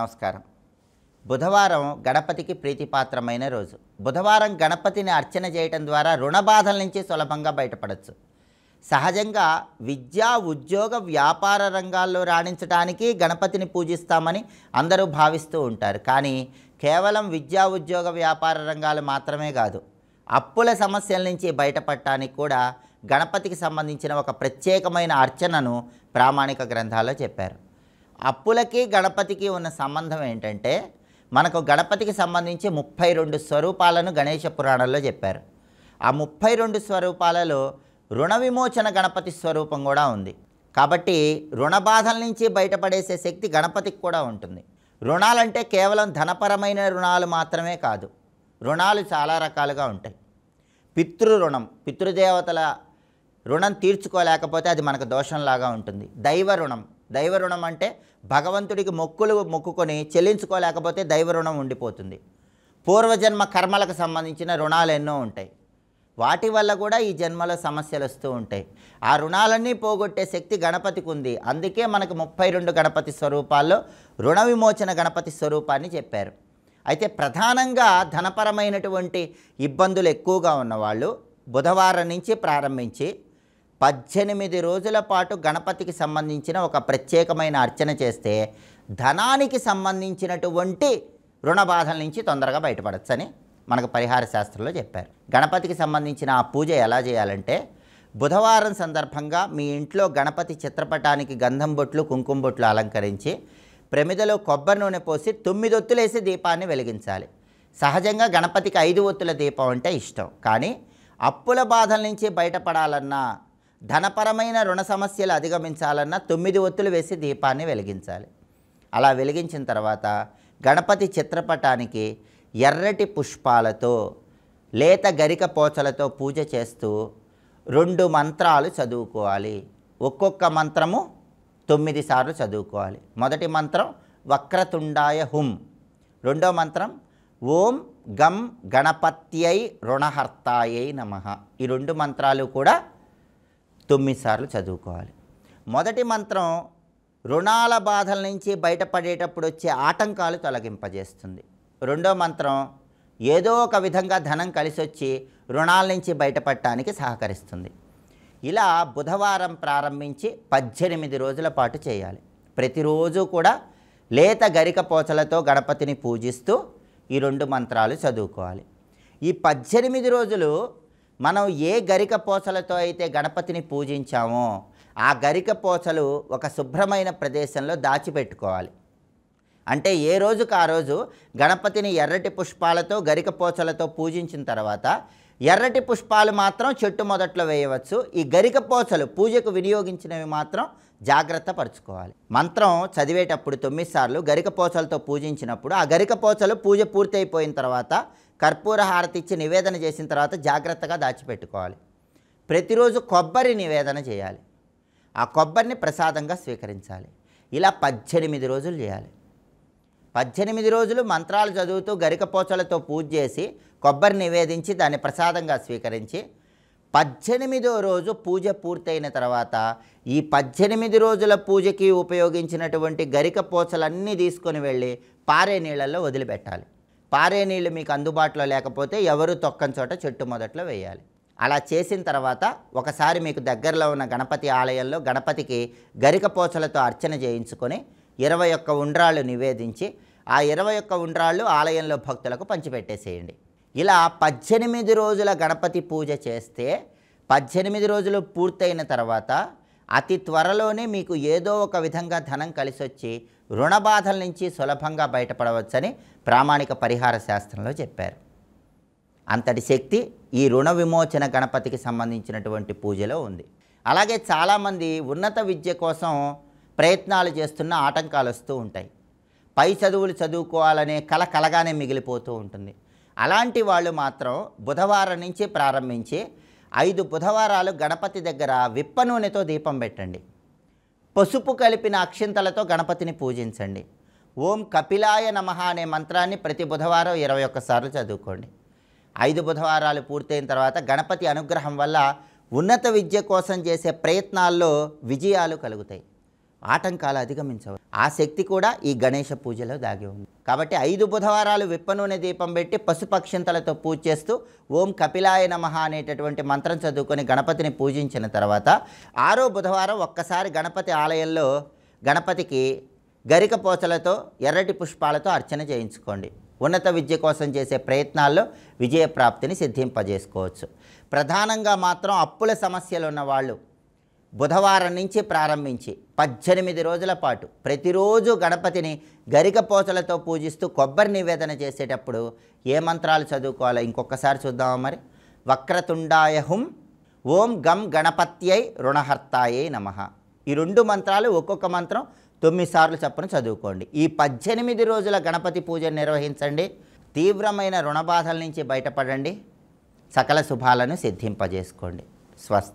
నమస్కారం బుధవారం గణపతికి ప్రీతిపాత్రమైన రోజు బుధవారం గణపతిని అర్చన చేయటం ద్వారా రుణ బాధల నుంచి సులభంగా బయటపడవచ్చు సహజంగా విద్యా ఉద్యోగ వ్యాపార రంగాల్లో రాణించడానికి గణపతిని పూజిస్తామని అందరూ భావిస్తూ ఉంటారు కానీ కేవలం విద్యా ఉద్యోగ వ్యాపార రంగాలు మాత్రమే కాదు అప్పుల సమస్యల నుంచి బయటపడటానికి కూడా గణపతికి సంబంధించిన ఒక ప్రత్యేకమైన అర్చనను ప్రామాణిక గ్రంథాల్లో చెప్పారు అప్పులకి గణపతికి ఉన్న సంబంధం ఏంటంటే మనకు గణపతికి సంబంధించి ముప్పై రెండు స్వరూపాలను గణేష పురాణంలో చెప్పారు ఆ ముప్పై రెండు స్వరూపాలలో రుణ విమోచన గణపతి స్వరూపం కూడా ఉంది కాబట్టి రుణ బాధల నుంచి బయటపడేసే శక్తి గణపతికి కూడా ఉంటుంది రుణాలంటే కేవలం ధనపరమైన రుణాలు మాత్రమే కాదు రుణాలు చాలా రకాలుగా ఉంటాయి పితృ రుణం పితృదేవతల రుణం తీర్చుకోలేకపోతే అది మనకు దోషంలాగా ఉంటుంది దైవ రుణం దైవ రుణం అంటే భగవంతుడికి మొక్కులు మొక్కుకొని చెల్లించుకోలేకపోతే దైవ రుణం ఉండిపోతుంది పూర్వజన్మ కర్మలకు సంబంధించిన రుణాలు ఎన్నో ఉంటాయి వాటి వల్ల కూడా ఈ జన్మలో సమస్యలు వస్తూ ఉంటాయి ఆ రుణాలన్నీ పోగొట్టే శక్తి గణపతికి ఉంది అందుకే మనకు ముప్పై రెండు గణపతి స్వరూపాల్లో రుణ విమోచన గణపతి స్వరూపాన్ని చెప్పారు అయితే ప్రధానంగా ధనపరమైనటువంటి ఇబ్బందులు ఎక్కువగా ఉన్నవాళ్ళు బుధవారం నుంచి ప్రారంభించి పద్దెనిమిది రోజుల పాటు గణపతికి సంబంధించిన ఒక ప్రత్యేకమైన అర్చన చేస్తే ధనానికి సంబంధించినటువంటి రుణ బాధల నుంచి తొందరగా బయటపడచ్చని మనకు పరిహార శాస్త్రంలో చెప్పారు గణపతికి సంబంధించిన ఆ పూజ ఎలా చేయాలంటే బుధవారం సందర్భంగా మీ ఇంట్లో గణపతి చిత్రపటానికి గంధం బొట్లు కుంకుమ బొట్లు అలంకరించి ప్రమిదలో కొబ్బరి నూనె పోసి తొమ్మిది ఒత్తులేసి దీపాన్ని వెలిగించాలి సహజంగా గణపతికి ఐదు ఒత్తుల దీపం అంటే ఇష్టం కానీ అప్పుల బాధల నుంచి బయటపడాలన్నా ధనపరమైన రుణ సమస్యలు అధిగమించాలన్నా తొమ్మిది ఒత్తులు వేసి దీపాన్ని వెలిగించాలి అలా వెలిగించిన తర్వాత గణపతి చిత్రపటానికి ఎర్రటి పుష్పాలతో లేత గరిక పోచలతో పూజ చేస్తూ రెండు మంత్రాలు చదువుకోవాలి ఒక్కొక్క మంత్రము తొమ్మిది సార్లు చదువుకోవాలి మొదటి మంత్రం వక్రతుండాయ హుం రెండో మంత్రం ఓం గం గణపత్యై రుణహర్తాయై నమ ఈ రెండు మంత్రాలు కూడా తొమ్మిది సార్లు చదువుకోవాలి మొదటి మంత్రం రుణాల బాధల నుంచి బయటపడేటప్పుడు వచ్చే ఆటంకాలు తొలగింపజేస్తుంది రెండో మంత్రం ఏదో ఒక విధంగా ధనం కలిసి వచ్చి రుణాల నుంచి బయటపడటానికి సహకరిస్తుంది ఇలా బుధవారం ప్రారంభించి పద్దెనిమిది రోజుల పాటు చేయాలి ప్రతిరోజు కూడా లేత గరిక పోచలతో గణపతిని పూజిస్తూ ఈ రెండు మంత్రాలు చదువుకోవాలి ఈ పద్దెనిమిది రోజులు మనం ఏ గరిక పోసలతో అయితే గణపతిని పూజించామో ఆ గరిక పోసలు ఒక శుభ్రమైన ప్రదేశంలో దాచిపెట్టుకోవాలి అంటే ఏ రోజుకు ఆ రోజు గణపతిని ఎర్రటి పుష్పాలతో గరిక పోసలతో పూజించిన తర్వాత ఎర్రటి పుష్పాలు మాత్రం చెట్టు మొదట్లో వేయవచ్చు ఈ గరిక పోసలు పూజకు వినియోగించినవి మాత్రం జాగ్రత్త పరుచుకోవాలి మంత్రం చదివేటప్పుడు తొమ్మిది సార్లు గరిక పోసలతో పూజించినప్పుడు ఆ గరిక పోసలు పూజ పూర్తయిపోయిన తర్వాత కర్పూర హారతి ఇచ్చి నివేదన చేసిన తర్వాత జాగ్రత్తగా దాచిపెట్టుకోవాలి ప్రతిరోజు కొబ్బరి నివేదన చేయాలి ఆ కొబ్బరిని ప్రసాదంగా స్వీకరించాలి ఇలా పద్దెనిమిది రోజులు చేయాలి పద్దెనిమిది రోజులు మంత్రాలు చదువుతూ గరికపోచలతో పూజ చేసి కొబ్బరి నివేదించి దాన్ని ప్రసాదంగా స్వీకరించి పద్దెనిమిదో రోజు పూజ పూర్తయిన తర్వాత ఈ పద్దెనిమిది రోజుల పూజకి ఉపయోగించినటువంటి గరిక తీసుకొని వెళ్ళి పారే నీళ్ళల్లో వదిలిపెట్టాలి పారే నీళ్ళు మీకు అందుబాటులో లేకపోతే ఎవరు తొక్కని చోట చెట్టు మొదట్లో వేయాలి అలా చేసిన తర్వాత ఒకసారి మీకు దగ్గరలో ఉన్న గణపతి ఆలయంలో గణపతికి గరిక పోచలతో అర్చన చేయించుకొని ఇరవై ఒక్క ఉండ్రాళ్ళు నివేదించి ఆ ఇరవై ఒక్క ఉండ్రాళ్ళు ఆలయంలో భక్తులకు పంచిపెట్టేసేయండి ఇలా పద్దెనిమిది రోజుల గణపతి పూజ చేస్తే పద్దెనిమిది రోజులు పూర్తయిన తర్వాత అతి త్వరలోనే మీకు ఏదో ఒక విధంగా ధనం కలిసొచ్చి రుణ బాధల నుంచి సులభంగా బయటపడవచ్చని ప్రామాణిక పరిహార శాస్త్రంలో చెప్పారు అంతటి శక్తి ఈ రుణ విమోచన గణపతికి సంబంధించినటువంటి పూజలో ఉంది అలాగే చాలామంది ఉన్నత విద్య కోసం ప్రయత్నాలు చేస్తున్న ఆటంకాలు వస్తూ ఉంటాయి పై చదువులు చదువుకోవాలనే కల కలగానే మిగిలిపోతూ ఉంటుంది అలాంటి వాళ్ళు మాత్రం బుధవారం నుంచి ప్రారంభించి ఐదు బుధవారాలు గణపతి దగ్గర విప్ప నూనెతో దీపం పెట్టండి పసుపు కలిపిన అక్షింతలతో గణపతిని పూజించండి ఓం కపిలాయ నమ అనే మంత్రాన్ని ప్రతి బుధవారం ఇరవై ఒక్కసార్లు చదువుకోండి ఐదు బుధవారాలు పూర్తయిన తర్వాత గణపతి అనుగ్రహం వల్ల ఉన్నత విద్య కోసం చేసే ప్రయత్నాల్లో విజయాలు కలుగుతాయి ఆటంకాలు అధిగమించవచ్చు ఆ శక్తి కూడా ఈ గణేష పూజలో దాగి ఉంది కాబట్టి ఐదు బుధవారాలు విప్పనూనె దీపం పెట్టి పశుపక్షింతలతో పూజ చేస్తూ ఓం కపిలాయ నమ అనేటటువంటి మంత్రం చదువుకొని గణపతిని పూజించిన తర్వాత ఆరో బుధవారం ఒక్కసారి గణపతి ఆలయంలో గణపతికి గరిక పోచలతో ఎర్రటి పుష్పాలతో అర్చన చేయించుకోండి ఉన్నత విద్య కోసం చేసే ప్రయత్నాల్లో విజయప్రాప్తిని సిద్ధింపజేసుకోవచ్చు ప్రధానంగా మాత్రం అప్పుల సమస్యలు ఉన్నవాళ్ళు బుధవారం నుంచి ప్రారంభించి పద్దెనిమిది రోజుల పాటు ప్రతిరోజు గణపతిని గరికపోసలతో పూజిస్తూ కొబ్బరి నివేదన చేసేటప్పుడు ఏ మంత్రాలు చదువుకోవాలో ఇంకొకసారి చూద్దామా మరి వక్రతుండాయ హుం ఓం గం గణపత్యై రుణహర్తాయే నమ ఈ రెండు మంత్రాలు ఒక్కొక్క మంత్రం తొమ్మిది సార్లు చప్పున చదువుకోండి ఈ పద్దెనిమిది రోజుల గణపతి పూజ నిర్వహించండి తీవ్రమైన రుణబాధల నుంచి బయటపడండి సకల శుభాలను సిద్ధింపజేసుకోండి స్వస్తి